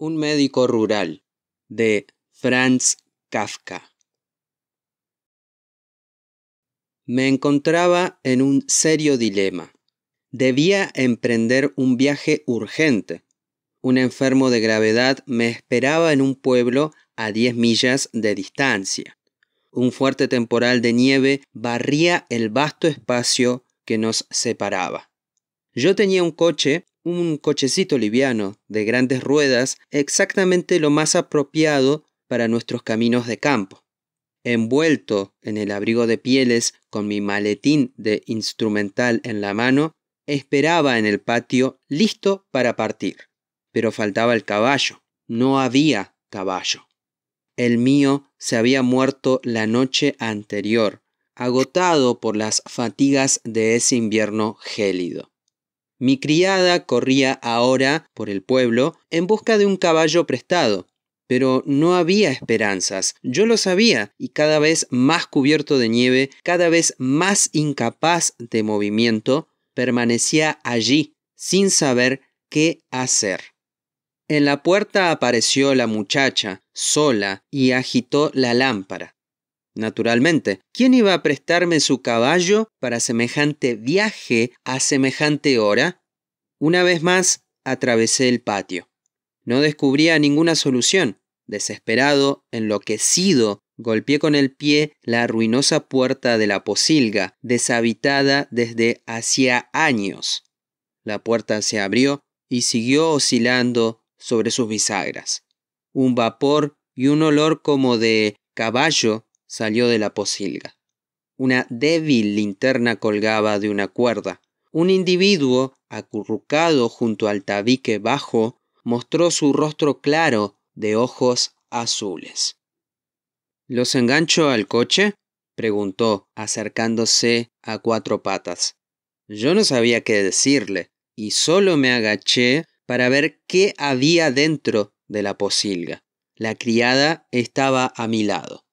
Un médico rural de Franz Kafka. Me encontraba en un serio dilema. Debía emprender un viaje urgente. Un enfermo de gravedad me esperaba en un pueblo a 10 millas de distancia. Un fuerte temporal de nieve barría el vasto espacio que nos separaba. Yo tenía un coche un cochecito liviano, de grandes ruedas, exactamente lo más apropiado para nuestros caminos de campo. Envuelto en el abrigo de pieles, con mi maletín de instrumental en la mano, esperaba en el patio, listo para partir. Pero faltaba el caballo. No había caballo. El mío se había muerto la noche anterior, agotado por las fatigas de ese invierno gélido. Mi criada corría ahora por el pueblo en busca de un caballo prestado, pero no había esperanzas. Yo lo sabía, y cada vez más cubierto de nieve, cada vez más incapaz de movimiento, permanecía allí, sin saber qué hacer. En la puerta apareció la muchacha, sola, y agitó la lámpara naturalmente. ¿Quién iba a prestarme su caballo para semejante viaje a semejante hora? Una vez más, atravesé el patio. No descubría ninguna solución. Desesperado, enloquecido, golpeé con el pie la ruinosa puerta de la posilga, deshabitada desde hacía años. La puerta se abrió y siguió oscilando sobre sus bisagras. Un vapor y un olor como de caballo salió de la posilga. Una débil linterna colgaba de una cuerda. Un individuo, acurrucado junto al tabique bajo, mostró su rostro claro de ojos azules. ¿Los engancho al coche? preguntó, acercándose a cuatro patas. Yo no sabía qué decirle, y solo me agaché para ver qué había dentro de la posilga. La criada estaba a mi lado.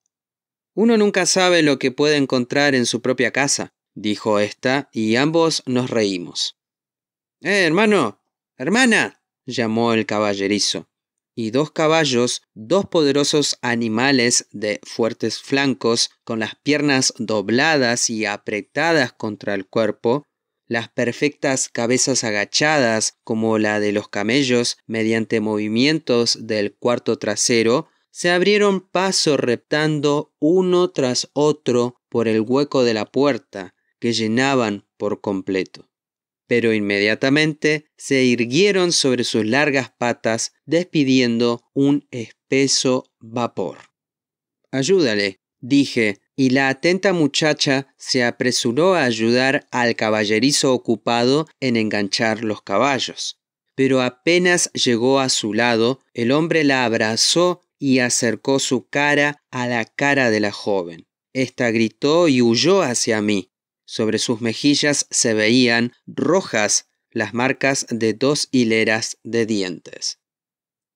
Uno nunca sabe lo que puede encontrar en su propia casa, dijo ésta, y ambos nos reímos. ¡Eh, hermano! ¡Hermana! llamó el caballerizo. Y dos caballos, dos poderosos animales de fuertes flancos, con las piernas dobladas y apretadas contra el cuerpo, las perfectas cabezas agachadas como la de los camellos mediante movimientos del cuarto trasero, se abrieron paso reptando uno tras otro por el hueco de la puerta, que llenaban por completo. Pero inmediatamente se irguieron sobre sus largas patas, despidiendo un espeso vapor. Ayúdale, dije, y la atenta muchacha se apresuró a ayudar al caballerizo ocupado en enganchar los caballos. Pero apenas llegó a su lado, el hombre la abrazó y acercó su cara a la cara de la joven. Esta gritó y huyó hacia mí. Sobre sus mejillas se veían rojas las marcas de dos hileras de dientes.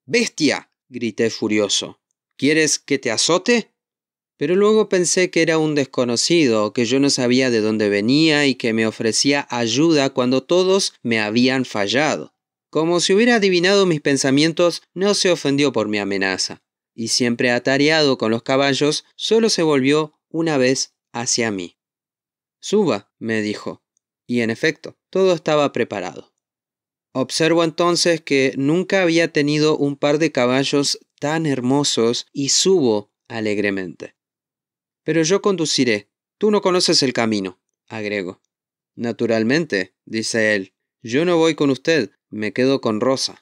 ¡Bestia! grité furioso. ¿Quieres que te azote? Pero luego pensé que era un desconocido, que yo no sabía de dónde venía y que me ofrecía ayuda cuando todos me habían fallado. Como si hubiera adivinado mis pensamientos, no se ofendió por mi amenaza y siempre atareado con los caballos, solo se volvió una vez hacia mí. Suba, me dijo, y en efecto, todo estaba preparado. Observo entonces que nunca había tenido un par de caballos tan hermosos y subo alegremente. Pero yo conduciré. Tú no conoces el camino, agrego. Naturalmente, dice él. Yo no voy con usted, me quedo con Rosa.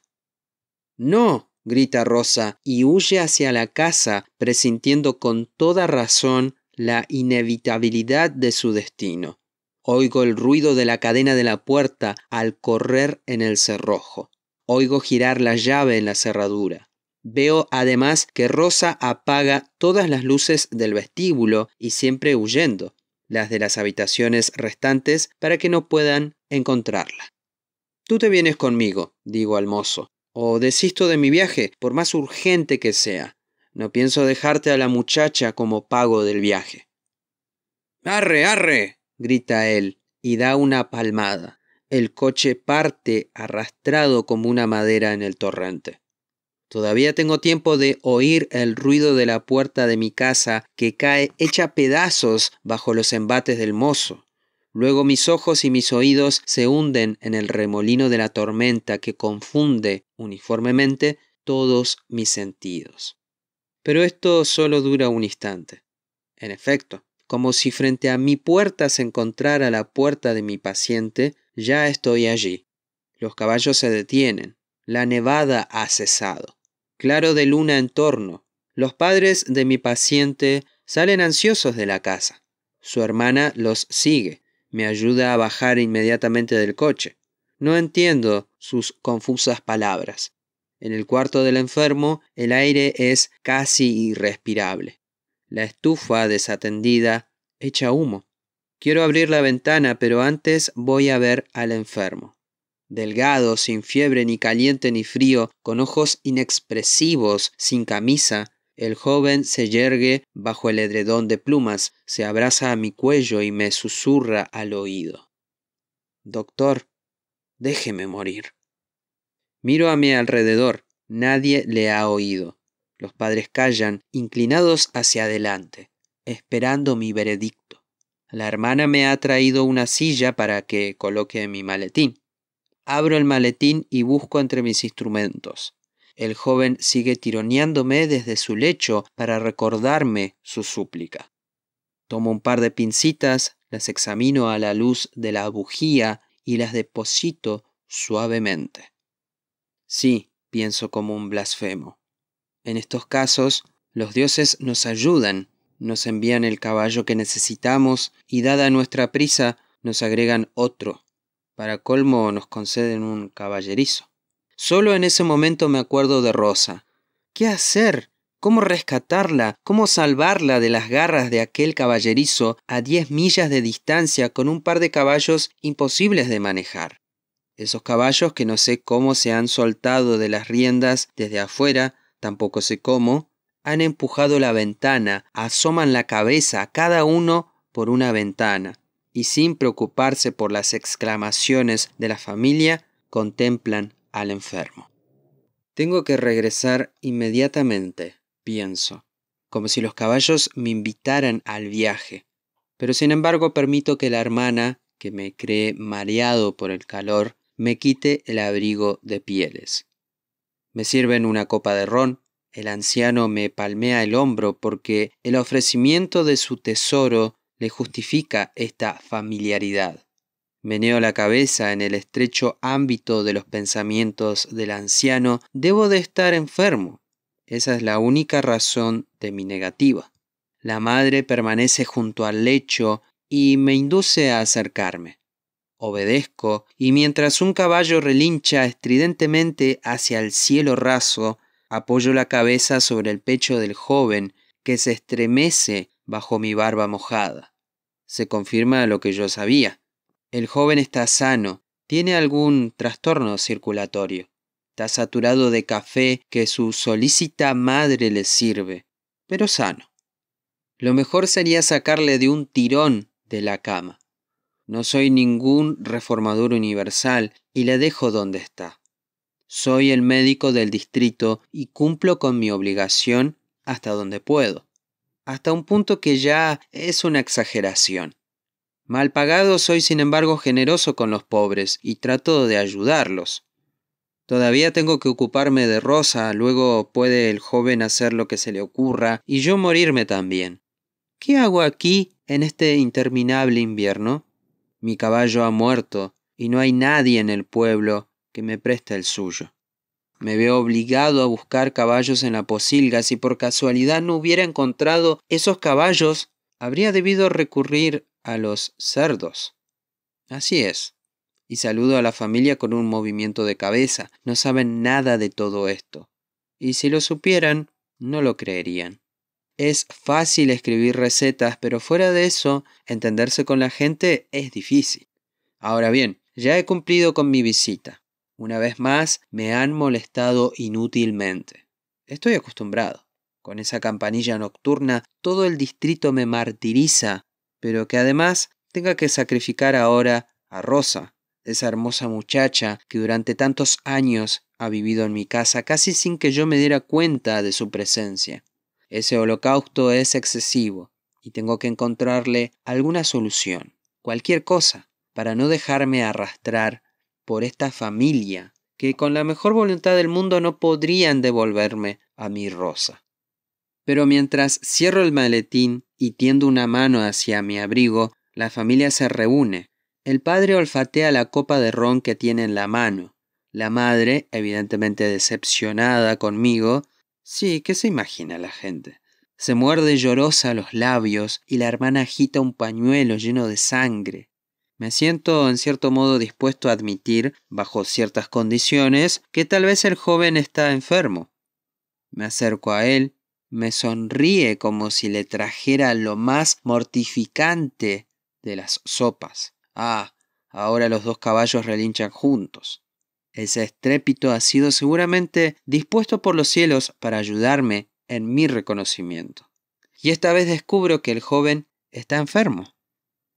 No, grita Rosa, y huye hacia la casa, presintiendo con toda razón la inevitabilidad de su destino. Oigo el ruido de la cadena de la puerta al correr en el cerrojo. Oigo girar la llave en la cerradura. Veo además que Rosa apaga todas las luces del vestíbulo y siempre huyendo, las de las habitaciones restantes para que no puedan encontrarla. Tú te vienes conmigo, digo al mozo o desisto de mi viaje, por más urgente que sea. No pienso dejarte a la muchacha como pago del viaje. Arre, arre, grita él, y da una palmada. El coche parte arrastrado como una madera en el torrente. Todavía tengo tiempo de oír el ruido de la puerta de mi casa que cae hecha pedazos bajo los embates del mozo. Luego mis ojos y mis oídos se hunden en el remolino de la tormenta que confunde uniformemente todos mis sentidos. Pero esto solo dura un instante. En efecto, como si frente a mi puerta se encontrara la puerta de mi paciente, ya estoy allí. Los caballos se detienen. La nevada ha cesado. Claro de luna en torno. Los padres de mi paciente salen ansiosos de la casa. Su hermana los sigue me ayuda a bajar inmediatamente del coche. No entiendo sus confusas palabras. En el cuarto del enfermo el aire es casi irrespirable. La estufa desatendida echa humo. Quiero abrir la ventana, pero antes voy a ver al enfermo. Delgado, sin fiebre, ni caliente, ni frío, con ojos inexpresivos, sin camisa, el joven se yergue bajo el edredón de plumas, se abraza a mi cuello y me susurra al oído. Doctor, déjeme morir. Miro a mi alrededor, nadie le ha oído. Los padres callan, inclinados hacia adelante, esperando mi veredicto. La hermana me ha traído una silla para que coloque mi maletín. Abro el maletín y busco entre mis instrumentos. El joven sigue tironeándome desde su lecho para recordarme su súplica. Tomo un par de pincitas, las examino a la luz de la bujía y las deposito suavemente. Sí, pienso como un blasfemo. En estos casos, los dioses nos ayudan, nos envían el caballo que necesitamos y dada nuestra prisa, nos agregan otro. Para colmo nos conceden un caballerizo. Solo en ese momento me acuerdo de Rosa. ¿Qué hacer? ¿Cómo rescatarla? ¿Cómo salvarla de las garras de aquel caballerizo a diez millas de distancia con un par de caballos imposibles de manejar? Esos caballos que no sé cómo se han soltado de las riendas desde afuera, tampoco sé cómo, han empujado la ventana, asoman la cabeza cada uno por una ventana, y sin preocuparse por las exclamaciones de la familia, contemplan al enfermo. Tengo que regresar inmediatamente, pienso, como si los caballos me invitaran al viaje. Pero sin embargo permito que la hermana, que me cree mareado por el calor, me quite el abrigo de pieles. Me sirven una copa de ron, el anciano me palmea el hombro porque el ofrecimiento de su tesoro le justifica esta familiaridad. Meneo la cabeza en el estrecho ámbito de los pensamientos del anciano. Debo de estar enfermo. Esa es la única razón de mi negativa. La madre permanece junto al lecho y me induce a acercarme. Obedezco, y mientras un caballo relincha estridentemente hacia el cielo raso, apoyo la cabeza sobre el pecho del joven, que se estremece bajo mi barba mojada. Se confirma lo que yo sabía. El joven está sano, tiene algún trastorno circulatorio. Está saturado de café que su solícita madre le sirve, pero sano. Lo mejor sería sacarle de un tirón de la cama. No soy ningún reformador universal y le dejo donde está. Soy el médico del distrito y cumplo con mi obligación hasta donde puedo, hasta un punto que ya es una exageración. Mal pagado soy sin embargo generoso con los pobres y trato de ayudarlos. Todavía tengo que ocuparme de Rosa, luego puede el joven hacer lo que se le ocurra y yo morirme también. ¿Qué hago aquí en este interminable invierno? Mi caballo ha muerto y no hay nadie en el pueblo que me preste el suyo. Me veo obligado a buscar caballos en la posilga. Si por casualidad no hubiera encontrado esos caballos, habría debido recurrir a los cerdos. Así es. Y saludo a la familia con un movimiento de cabeza. No saben nada de todo esto. Y si lo supieran, no lo creerían. Es fácil escribir recetas, pero fuera de eso, entenderse con la gente es difícil. Ahora bien, ya he cumplido con mi visita. Una vez más, me han molestado inútilmente. Estoy acostumbrado. Con esa campanilla nocturna, todo el distrito me martiriza pero que además tenga que sacrificar ahora a Rosa, esa hermosa muchacha que durante tantos años ha vivido en mi casa casi sin que yo me diera cuenta de su presencia. Ese holocausto es excesivo y tengo que encontrarle alguna solución, cualquier cosa, para no dejarme arrastrar por esta familia que con la mejor voluntad del mundo no podrían devolverme a mi rosa. Pero mientras cierro el maletín y tiendo una mano hacia mi abrigo, la familia se reúne. El padre olfatea la copa de ron que tiene en la mano. La madre, evidentemente decepcionada conmigo, sí, ¿qué se imagina la gente? Se muerde llorosa los labios y la hermana agita un pañuelo lleno de sangre. Me siento en cierto modo dispuesto a admitir, bajo ciertas condiciones, que tal vez el joven está enfermo. Me acerco a él, me sonríe como si le trajera lo más mortificante de las sopas. Ah, ahora los dos caballos relinchan juntos. Ese estrépito ha sido seguramente dispuesto por los cielos para ayudarme en mi reconocimiento. Y esta vez descubro que el joven está enfermo.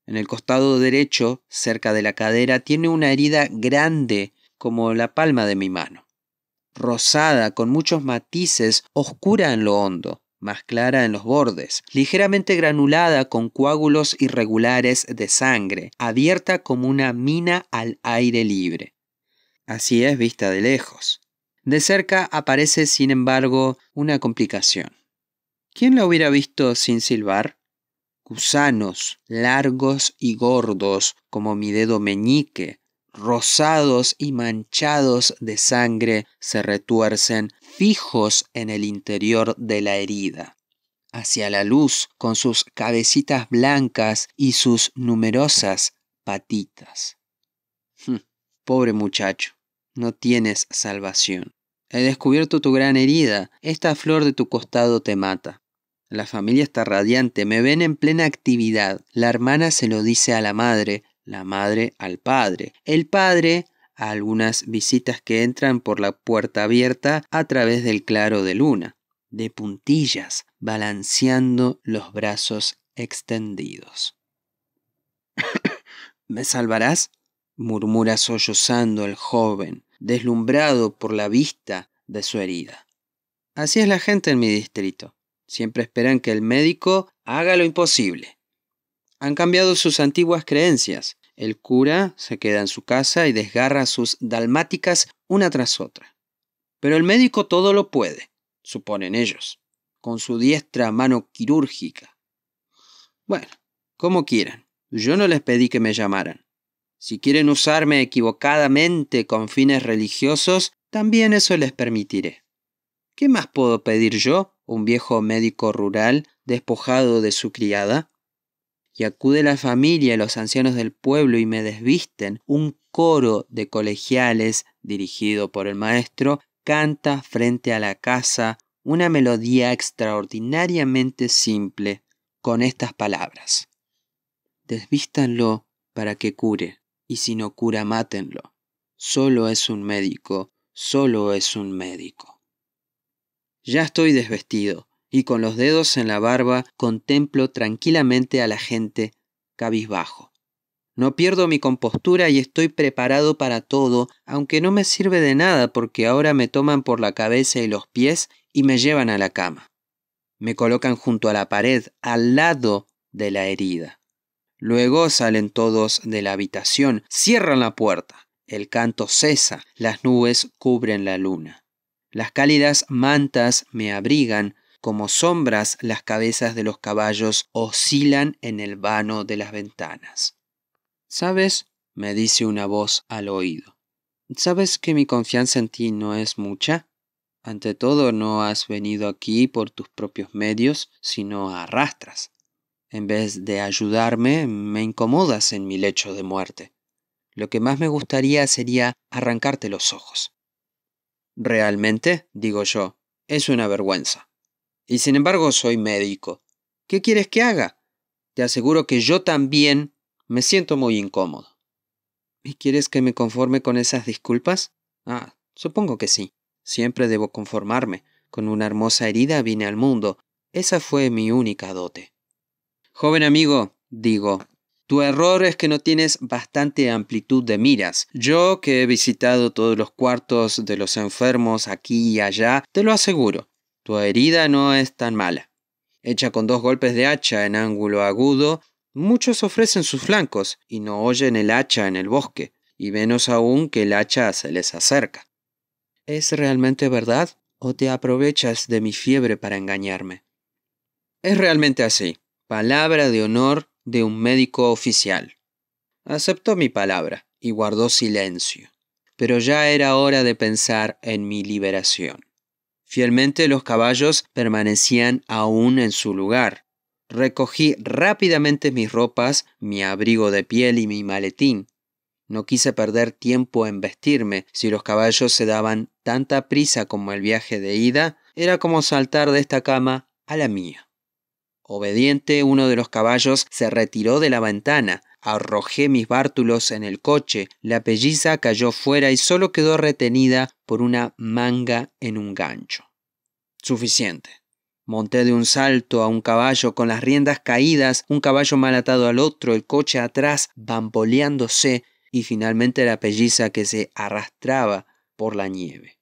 En el costado derecho, cerca de la cadera, tiene una herida grande como la palma de mi mano rosada con muchos matices, oscura en lo hondo, más clara en los bordes, ligeramente granulada con coágulos irregulares de sangre, abierta como una mina al aire libre. Así es vista de lejos. De cerca aparece, sin embargo, una complicación. ¿Quién la hubiera visto sin silbar? Gusanos, largos y gordos, como mi dedo meñique, rosados y manchados de sangre se retuercen fijos en el interior de la herida. Hacia la luz, con sus cabecitas blancas y sus numerosas patitas. Hmm, pobre muchacho, no tienes salvación. He descubierto tu gran herida, esta flor de tu costado te mata. La familia está radiante, me ven en plena actividad. La hermana se lo dice a la madre, la madre al padre, el padre a algunas visitas que entran por la puerta abierta a través del claro de luna, de puntillas, balanceando los brazos extendidos. ¿Me salvarás? murmura sollozando el joven, deslumbrado por la vista de su herida. Así es la gente en mi distrito. Siempre esperan que el médico haga lo imposible. Han cambiado sus antiguas creencias. El cura se queda en su casa y desgarra sus dalmáticas una tras otra. Pero el médico todo lo puede, suponen ellos, con su diestra mano quirúrgica. Bueno, como quieran. Yo no les pedí que me llamaran. Si quieren usarme equivocadamente con fines religiosos, también eso les permitiré. ¿Qué más puedo pedir yo, un viejo médico rural despojado de su criada? y acude la familia y los ancianos del pueblo y me desvisten, un coro de colegiales, dirigido por el maestro, canta frente a la casa una melodía extraordinariamente simple con estas palabras. Desvístanlo para que cure, y si no cura, mátenlo. Solo es un médico, solo es un médico. Ya estoy desvestido, y con los dedos en la barba contemplo tranquilamente a la gente cabizbajo. No pierdo mi compostura y estoy preparado para todo, aunque no me sirve de nada porque ahora me toman por la cabeza y los pies y me llevan a la cama. Me colocan junto a la pared, al lado de la herida. Luego salen todos de la habitación, cierran la puerta. El canto cesa, las nubes cubren la luna. Las cálidas mantas me abrigan, como sombras las cabezas de los caballos oscilan en el vano de las ventanas. ¿Sabes? me dice una voz al oído. ¿Sabes que mi confianza en ti no es mucha? Ante todo, no has venido aquí por tus propios medios, sino a arrastras. En vez de ayudarme, me incomodas en mi lecho de muerte. Lo que más me gustaría sería arrancarte los ojos. Realmente, digo yo, es una vergüenza. Y sin embargo soy médico. ¿Qué quieres que haga? Te aseguro que yo también me siento muy incómodo. ¿Y quieres que me conforme con esas disculpas? Ah, supongo que sí. Siempre debo conformarme. Con una hermosa herida vine al mundo. Esa fue mi única dote. Joven amigo, digo, tu error es que no tienes bastante amplitud de miras. Yo, que he visitado todos los cuartos de los enfermos aquí y allá, te lo aseguro, tu herida no es tan mala. Hecha con dos golpes de hacha en ángulo agudo, muchos ofrecen sus flancos y no oyen el hacha en el bosque, y menos aún que el hacha se les acerca. ¿Es realmente verdad o te aprovechas de mi fiebre para engañarme? Es realmente así. Palabra de honor de un médico oficial. Aceptó mi palabra y guardó silencio, pero ya era hora de pensar en mi liberación. Fielmente los caballos permanecían aún en su lugar. Recogí rápidamente mis ropas, mi abrigo de piel y mi maletín. No quise perder tiempo en vestirme. Si los caballos se daban tanta prisa como el viaje de ida, era como saltar de esta cama a la mía. Obediente, uno de los caballos se retiró de la ventana, Arrojé mis bártulos en el coche, la pelliza cayó fuera y solo quedó retenida por una manga en un gancho. Suficiente. Monté de un salto a un caballo con las riendas caídas, un caballo mal atado al otro, el coche atrás bamboleándose y finalmente la pelliza que se arrastraba por la nieve.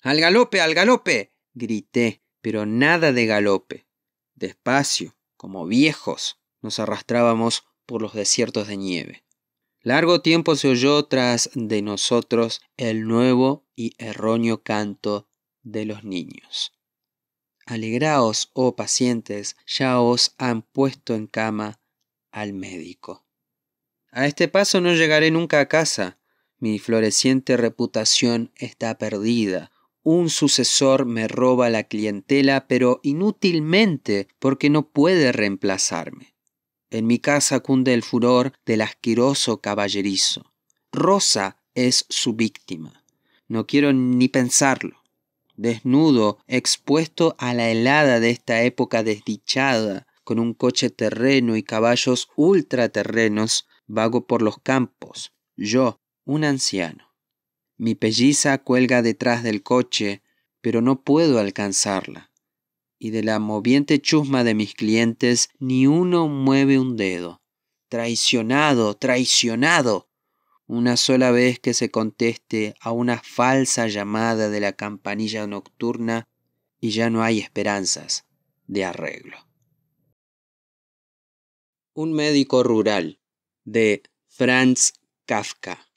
¡Al galope, al galope! grité, pero nada de galope. Despacio, como viejos, nos arrastrábamos por los desiertos de nieve. Largo tiempo se oyó tras de nosotros el nuevo y erróneo canto de los niños. Alegraos, oh pacientes, ya os han puesto en cama al médico. A este paso no llegaré nunca a casa. Mi floreciente reputación está perdida. Un sucesor me roba la clientela, pero inútilmente, porque no puede reemplazarme. En mi casa cunde el furor del asqueroso caballerizo. Rosa es su víctima. No quiero ni pensarlo. Desnudo, expuesto a la helada de esta época desdichada, con un coche terreno y caballos ultraterrenos, vago por los campos. Yo, un anciano. Mi pelliza cuelga detrás del coche, pero no puedo alcanzarla y de la moviente chusma de mis clientes ni uno mueve un dedo. Traicionado, traicionado. Una sola vez que se conteste a una falsa llamada de la campanilla nocturna y ya no hay esperanzas de arreglo. Un médico rural de Franz Kafka.